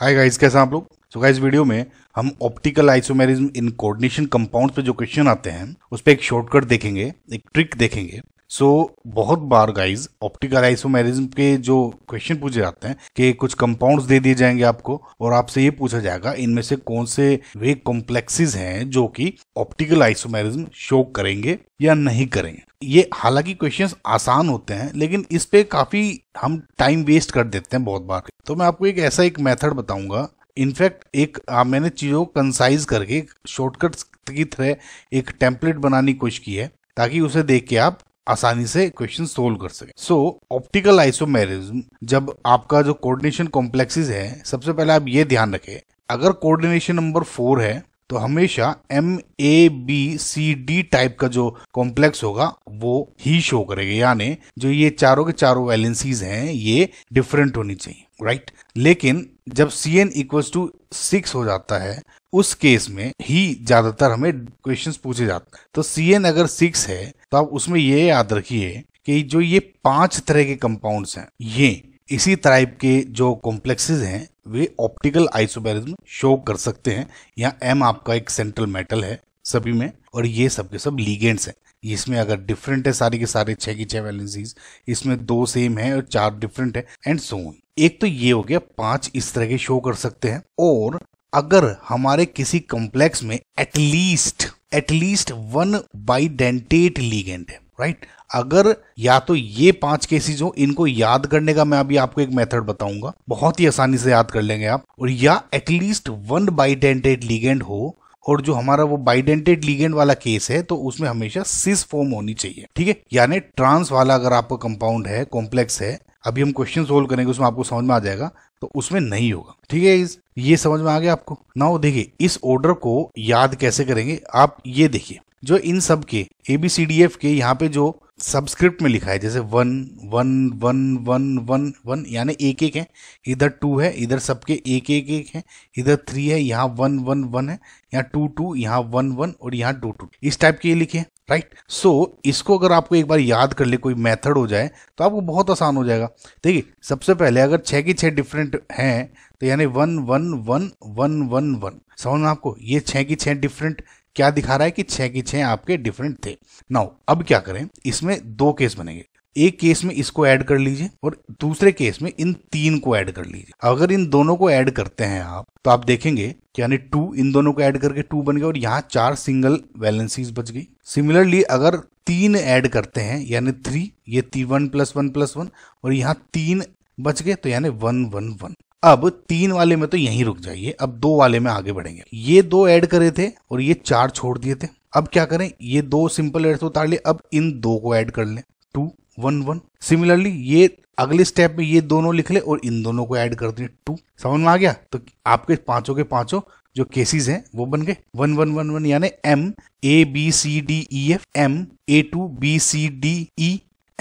Hi guys कैसे आप लोग सो गाइस वीडियो में हम optical isomerism in coordination compounds पे जो क्वेश्चन आते हैं उस पर एक शॉर्टकट देखेंगे एक ट्रिक देखेंगे सो so, बहुत बार गाइज ऑप्टिकल आइसोमेरिज्म के जो क्वेश्चन पूछे जाते हैं कि कुछ कंपाउंड्स दे दिए जाएंगे आपको और आपसे ये पूछा जाएगा इनमें से कौन से वे कॉम्प्लेक्सेस हैं जो कि ऑप्टिकल आइसोमेरिज्म शो करेंगे या नहीं करेंगे ये हालांकि क्वेश्चंस आसान होते हैं लेकिन इस पे काफी हम टाइम वेस्ट कर देते हैं बहुत बार तो मैं आपको एक ऐसा एक मेथड बताऊंगा इनफैक्ट एक आ, मैंने चीज़ों को कंसाइज करके शॉर्टकट की तरह एक टेम्पलेट बनाने की कोशिश की है ताकि उसे देख के आप आसानी से क्वेश्चन सोल्व कर सके सो ऑप्टिकल आइसोमेरिज्म जब आपका जो कोऑर्डिनेशन कॉम्प्लेक्सेस है सबसे पहले आप ये ध्यान रखें अगर कोऑर्डिनेशन नंबर फोर है तो हमेशा M A B C D type का जो कॉम्प्लेक्स होगा वो ही शो करेगा यानी जो ये चारों के चारों वैलेंसीज हैं ये डिफरेंट होनी चाहिए राइट right? लेकिन जब C N equals to six हो जाता है उस केस में ही ज्यादातर हमें क्वेश्चन पूछे जाते हैं तो सी एन अगर सिक्स है तो आप उसमें ये याद रखिए कि जो ये पांच तरह के कंपाउंड्स हैं ये इसी टाइप के जो कॉम्प्लेक्सेस हैं वे ऑप्टिकल आइसोबेरिज्म शो कर सकते हैं यहाँ एम आपका एक सेंट्रल मेटल है सभी में और ये सब के सब लीगेंड्स हैं इसमें अगर डिफरेंट है सारे के सारे छह की छह वैलेंसीज इसमें दो सेम है और चार डिफरेंट है एंड सोन एक तो ये हो गया पांच इस तरह के शो कर सकते हैं और अगर हमारे किसी कॉम्प्लेक्स में at least at least one bidentate ligand है राइट right? अगर या तो ये पांच केसेस हो इनको याद करने का मैं अभी आपको एक मेथड बताऊंगा बहुत ही आसानी से याद कर लेंगे आप और या एटलीस्ट वन बाइडेंटेड लीगेंड हो और जो हमारा वो बाइडेंटेड लीगेंड वाला केस है तो उसमें हमेशा सिस फॉर्म होनी चाहिए ठीक है यानी ट्रांस वाला अगर आपका कंपाउंड है कॉम्प्लेक्स है अभी हम क्वेश्चन सोल्व करेंगे उसमें आपको समझ में आ जाएगा तो उसमें नहीं होगा ठीक है इस ये समझ में आ गया आपको ना देखिए इस ऑर्डर को याद कैसे करेंगे आप ये देखिए जो इन सब के एबीसीडीएफ के यहाँ पे जो सबस्क्रिप्ट में लिखा है जैसे one one one one one one यानी एक एक है इधर टू है इधर सबके एक एक एक है इधर थ्री है यहाँ वन वन वन है यहाँ टू टू यहाँ वन वन और यहाँ टू टू इस टाइप के ये लिखे राइट सो so, इसको अगर आपको एक बार याद कर ले कोई मेथड हो जाए तो आपको बहुत आसान हो जाएगा देखिए सबसे पहले अगर छः की छः डिफरेंट हैं तो यानी one one one one one one समझ में आपको ये छः की छः डिफरेंट क्या दिखा रहा है कि छह की छह आपके डिफरेंट थे नाउ अब क्या करें इसमें दो केस बनेंगे एक केस में इसको ऐड कर लीजिए और दूसरे केस में इन तीन को ऐड कर लीजिए अगर इन दोनों को ऐड करते हैं आप तो आप देखेंगे यानी टू इन दोनों को ऐड करके टू बन गया और यहाँ चार सिंगल बैलेंसीज बच गई सिमिलरली अगर तीन ऐड करते हैं यानी थ्री ये ती one plus one plus one और यहाँ तीन बच गए तो यानी वन वन वन अब तीन वाले में तो यहीं रुक जाइए अब दो वाले में आगे बढ़ेंगे ये दो ऐड करे थे और ये चार छोड़ दिए थे अब क्या करें ये दो सिंपल एड्स उतार लिए अब इन दो को ऐड कर लें टू वन वन सिमिलरली ये अगले स्टेप में ये दोनों लिख ले और इन दोनों को ऐड कर दें टू समझ में आ गया तो आपके पांचों के पांचों जो केसेस हैं वो बन गए वन वन वन वन यानी M A B C D E F M A two B C D E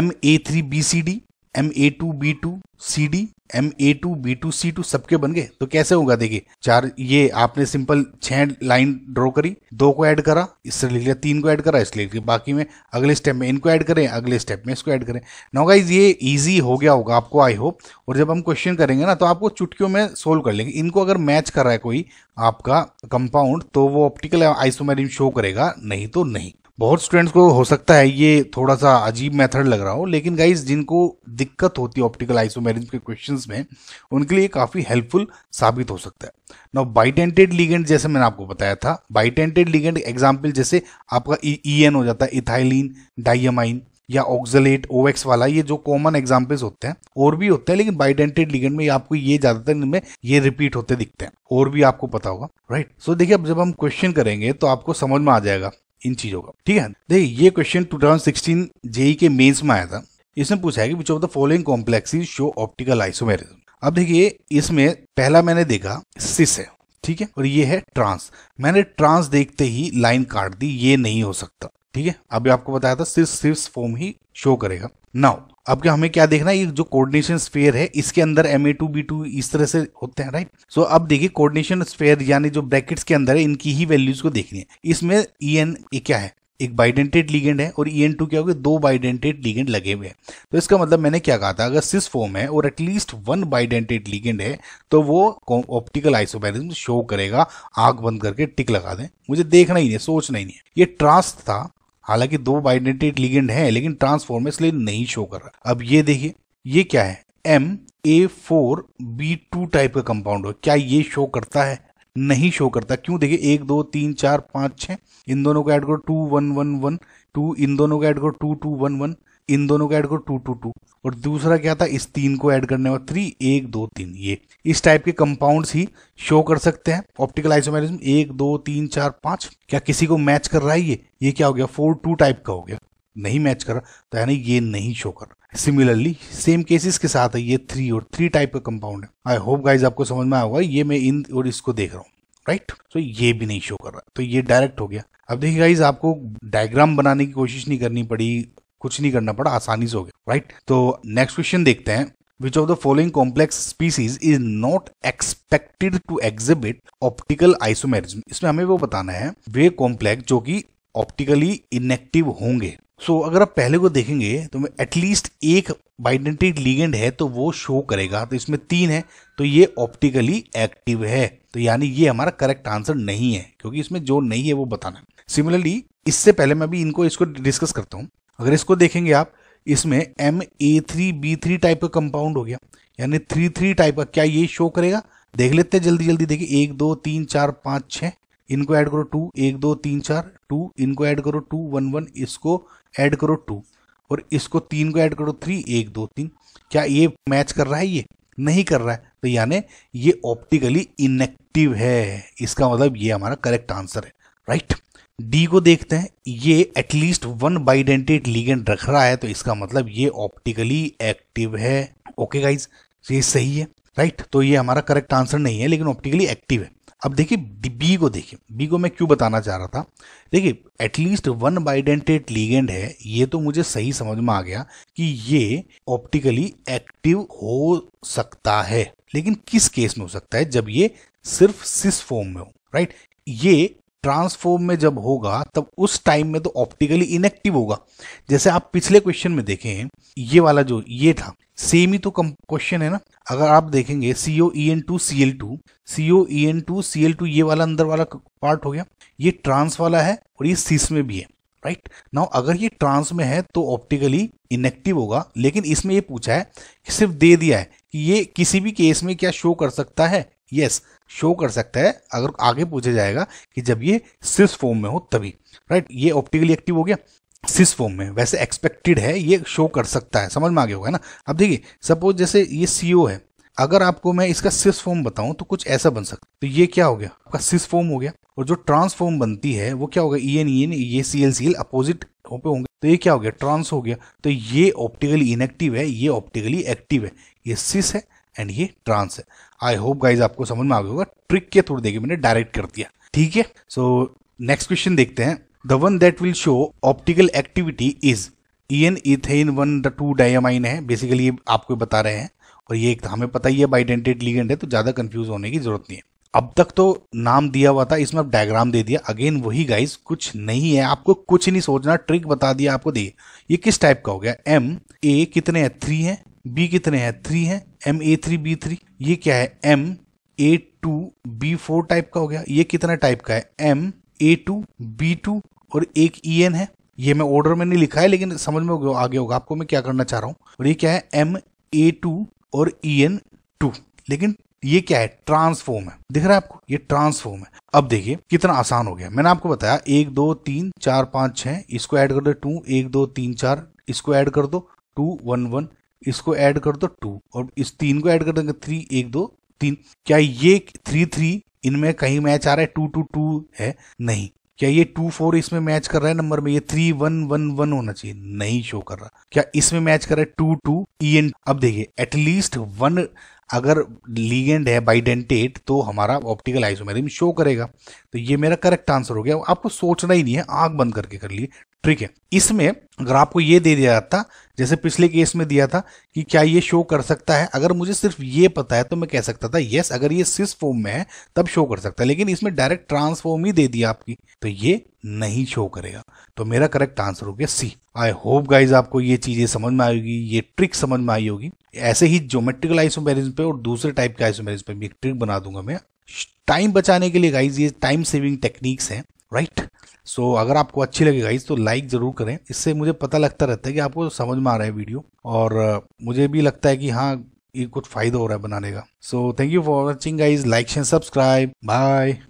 M A three B C D M A two B two C D M A two B two C two सबके बन गए तो कैसे होगा देखिए चार ये आपने सिंपल छह लाइन ड्रॉ करी दो को ऐड करा इससे लिख लिया तीन को ऐड करा इसलिए लिख लिया बाकी में अगले स्टेप में इनको ऐड करें अगले स्टेप में इसको ऐड करें नो गाइज ये ईजी हो गया होगा आपको आई होप और जब हम क्वेश्चन करेंगे ना तो आपको चुटकियों में सोल्व कर लेंगे इनको अगर मैच कर रहा है कोई आपका कंपाउंड तो वो ऑप्टिकल आइसोमेरिन शो करेगा नहीं तो नहीं बहुत स्टूडेंट्स को हो सकता है ये थोड़ा सा अजीब मेथड लग रहा हो लेकिन गाइज जिनको दिक्कत होती है ऑप्टिकल आइसोमेरिज्म के क्वेश्चंस में उनके लिए काफ़ी हेल्पफुल साबित हो सकता है ना बाइटेंटेड लिगेंड जैसे मैंने आपको बताया था बाइटेंटेड लिगेंड एग्जाम्पल जैसे आपका ई e, एन हो जाता है इथाइलिन डाइयमाइन या ऑक्जलेट ओवेक्स वाला ये जो कॉमन एग्जाम्पल्स होते हैं और भी होते हैं लेकिन बाइडेंटेड लिगेंड में आपको ये ज्यादातर इनमें ये रिपीट होते दिखते हैं और भी आपको पता होगा राइट सो देखिए अब जब हम क्वेश्चन करेंगे तो आपको समझ में आ जाएगा इन चीजों का ठीक है देखिए ये क्वेश्चन 2016 थाउजेंड जेई के मेंस में आया था इसमें पूछा है कि which of the following complexes show optical isomerism अब देखिए इसमें पहला मैंने देखा सिस है ठीक है और ये है ट्रांस मैंने ट्रांस देखते ही लाइन काट दी ये नहीं हो सकता ठीक है अभी आपको बताया था सिर्फ सिर्फ फॉर्म ही शो करेगा नाउ अब क्या हमें क्या देखना है ये जो कोऑर्डिनेशन स्फेयर है इसके अंदर M A two B two इस तरह से होते हैं राइट सो अब देखिए कोऑर्डिनेशन स्फेयर यानी जो ब्रैकेट्स के अंदर है इनकी ही वैल्यूज को देखनी है इसमें ई e एन क्या है एक बाइडेंटेड लीगेंड है और ई एन टू क्या होगा दो बाइडेंटेड लीगेंड लगे हुए हैं तो इसका मतलब मैंने क्या कहा था अगर सिस फॉर्म है और एटलीस्ट वन बाइडेंटेड लीगेंड है तो वो ऑप्टिकल आइसोबैरिज्म शो करेगा आंख बंद करके टिक लगा दें मुझे देखना ही नहीं सोचना ही नहीं ये ट्रांस था हालांकि दो बाइडेंटेड लिगेंड है लेकिन ट्रांसफॉर्म इसलिए नहीं शो कर रहा अब ये देखिए ये क्या है M A four B two type का कंपाउंड क्या ये शो करता है नहीं शो करता क्यों देखिए एक दो तीन चार पांच छह इन दोनों का ऐड करो two one one one two इन दोनों का ऐड करो टू टू वन वन इन दोनों को ऐड करो टू टू टू और दूसरा क्या था इस तीन को ऐड करने वाला थ्री एक दो तीन ये इस टाइप के कंपाउंड्स ही शो कर सकते हैं ऑप्टिकल आइसोमेरिज्म एक दो तीन चार पांच क्या किसी को मैच कर रहा है ये ये क्या हो गया फोर टू टाइप का हो गया नहीं मैच कर रहा तो यानी ये नहीं शो कर रहा सिमिलरली सेम केसेस के साथ है ये थ्री और थ्री टाइप का कंपाउंड है आई होप गाइज आपको समझ में आया ये मैं इन और इसको देख रहा हूँ राइट तो ये भी नहीं शो कर रहा तो ये डायरेक्ट हो गया अब देखिए गाइज आपको डायग्राम बनाने की कोशिश नहीं करनी पड़ी कुछ नहीं करना पड़ा आसानी से हो गया राइट तो नेक्स्ट क्वेश्चन देखते हैं which of the following complex species is not expected to exhibit optical isomerism इसमें हमें वो बताना है वे कॉम्प्लेक्स जो कि ऑप्टिकली इनएक्टिव होंगे सो so, अगर आप पहले को देखेंगे तो मैं एटलीस्ट एक बाइडेंटिक लीगेंड है तो वो शो करेगा तो इसमें तीन है तो ये ऑप्टिकली एक्टिव है तो यानी ये हमारा करेक्ट आंसर नहीं है क्योंकि इसमें जो नहीं है वो बताना है सिमिलरली इससे पहले मैं भी इनको इसको डिस्कस करता हूँ अगर इसको देखेंगे आप इसमें M A three B three type का कंपाउंड हो गया यानी थ्री थ्री टाइप का क्या ये शो करेगा देख लेते हैं जल्दी जल्दी देखिए एक दो तीन चार पाँच छः इनको ऐड करो टू एक दो तीन चार टू इनको ऐड करो टू वन वन इसको ऐड करो टू और इसको तीन को ऐड करो थ्री एक दो तीन क्या ये मैच कर रहा है ये नहीं कर रहा है तो यानी ये ऑप्टिकली इनेक्टिव है इसका मतलब ये हमारा करेक्ट आंसर है राइट डी को देखते हैं ये एटलीस्ट वन बाइडेंटेड लीगेंड रख रहा है तो इसका मतलब ये ऑप्टिकली एक्टिव है ओके गाइज तो ये सही है राइट तो ये हमारा करेक्ट आंसर नहीं है लेकिन ऑप्टिकली एक्टिव है अब देखिए बी को देखिए बी को मैं क्यों बताना चाह रहा था देखिए एटलीस्ट वन बाइडेंटेड लीगेंड है ये तो मुझे सही समझ में आ गया कि ये ऑप्टिकली एक्टिव हो सकता है लेकिन किस केस में हो सकता है जब ये सिर्फ सिस फॉर्म में हो राइट ये ट्रांसफॉर्म में जब होगा तब उस टाइम में तो ऑप्टिकली इनएक्टिव होगा जैसे आप पिछले क्वेश्चन में देखें ये वाला जो ये था सेम ही तो कम क्वेश्चन है ना अगर आप देखेंगे C E N to C L L two E N to C L C L two अंदर वाला पार्ट हो गया ये ट्रांस वाला है और ये सीस में भी है राइट नाउ अगर ये ट्रांस में है तो ऑप्टिकली इनएक्टिव होगा लेकिन इसमें ये पूछा है कि सिर्फ दे दिया है कि ये किसी भी केस में क्या शो कर सकता है यस शो कर सकता है अगर आगे पूछा जाएगा कि जब ये सिस फॉर्म में हो तभी राइट ये ऑप्टिकली एक्टिव हो गया सिस फॉर्म में वैसे एक्सपेक्टेड है ये शो कर सकता है समझ में आगे होगा ना अब देखिए सपोज जैसे ये सी है अगर आपको मैं इसका सिस फॉर्म बताऊं तो कुछ ऐसा बन सकता तो ये क्या हो गया आपका सिस फॉर्म हो गया और जो ट्रांसफॉर्म बनती है वो क्या होगा E e N E e N ये C L C L opposite पे होंगे तो ये क्या हो गया ट्रांस हो गया तो ये ऑप्टिकली इनएक्टिव है ये ऑप्टिकली एक्टिव है ये सिस है एंड ये ट्रांस है आई होप गाइज आपको समझ में आ गया होगा ट्रिक के थ्रू देखिए मैंने डायरेक्ट कर दिया ठीक है सो नेक्स्ट क्वेश्चन देखते हैं the one that will show optical activity is in ethane one the two diamine है बेसिकली ये आपको बता रहे हैं और ये एक तो हमें पता ही है बाइडेंटेड लीगेंड है तो ज्यादा कंफ्यूज होने की जरूरत नहीं है अब तक तो नाम दिया हुआ था इसमें अब डायग्राम दे दिया अगेन वही गाइस कुछ नहीं है आपको कुछ नहीं सोचना ट्रिक बता दिया आपको देखिए ये किस टाइप का हो गया एम ए कितने हैं थ्री हैं बी कितने हैं थ्री हैं M A three B three ये क्या है M A two B four type का हो गया ये कितना टाइप का है M A two B two और एक ई e एन है ये मैं ऑर्डर में नहीं लिखा है लेकिन समझ में हो आगे होगा आपको मैं क्या करना चाह रहा हूँ और ये क्या है एम ए टू और ई एन टू लेकिन ये क्या है ट्रांसफॉर्म है दिख रहा है आपको ये ट्रांसफॉर्म है अब देखिए कितना आसान हो गया मैंने आपको बताया एक दो तीन चार पांच छह इसको ऐड कर दो टू एक दो तीन चार इसको ऐड कर दो टू वन वन इसको ऐड कर दो टू और इस तीन को ऐड कर देंगे थ्री एक दो तीन क्या ये थ्री थ्री इनमें कहीं मैच आ रहा है टू टू टू है नहीं क्या ये टू फोर इसमें मैच कर रहा है नंबर में ये थ्री वन वन वन होना चाहिए नहीं शो कर रहा क्या इसमें मैच कर रहा है टू टू ई एंड अब देखिए एटलीस्ट वन अगर लीगेंड है डेंटेट तो हमारा ऑप्टिकल आइसोमेरिम शो करेगा तो ये मेरा करेक्ट आंसर हो गया आपको सोचना ही नहीं है आंख बंद करके कर लिए ठीक है इसमें अगर आपको ये दे दिया जाता जैसे पिछले केस में दिया था कि क्या ये शो कर सकता है अगर मुझे सिर्फ ये पता है तो मैं कह सकता था यस अगर ये सिस फॉर्म में है तब शो कर सकता है लेकिन इसमें डायरेक्ट ट्रांसफॉर्म ही दे दिया आपकी तो ये नहीं शो करेगा तो मेरा करेक्ट आंसर हो गया सी आई होप गाइज आपको ये चीजें समझ में आएगी ये ट्रिक समझ में आई होगी ऐसे ही ज्योमेट्रिकल आइसोमेरिज्म पे और दूसरे टाइप के आइसोमेरिज्म पे भी एक ट्रिक बना दूंगा मैं टाइम बचाने के लिए गाइज ये टाइम सेविंग टेक्निक्स हैं राइट right? सो so, अगर आपको अच्छी लगे गाइज तो लाइक ज़रूर करें इससे मुझे पता लगता रहता है कि आपको समझ में आ रहा है वीडियो और मुझे भी लगता है कि हाँ ये कुछ फ़ायदा हो रहा है बनाने का so thank you for watching guys like and subscribe bye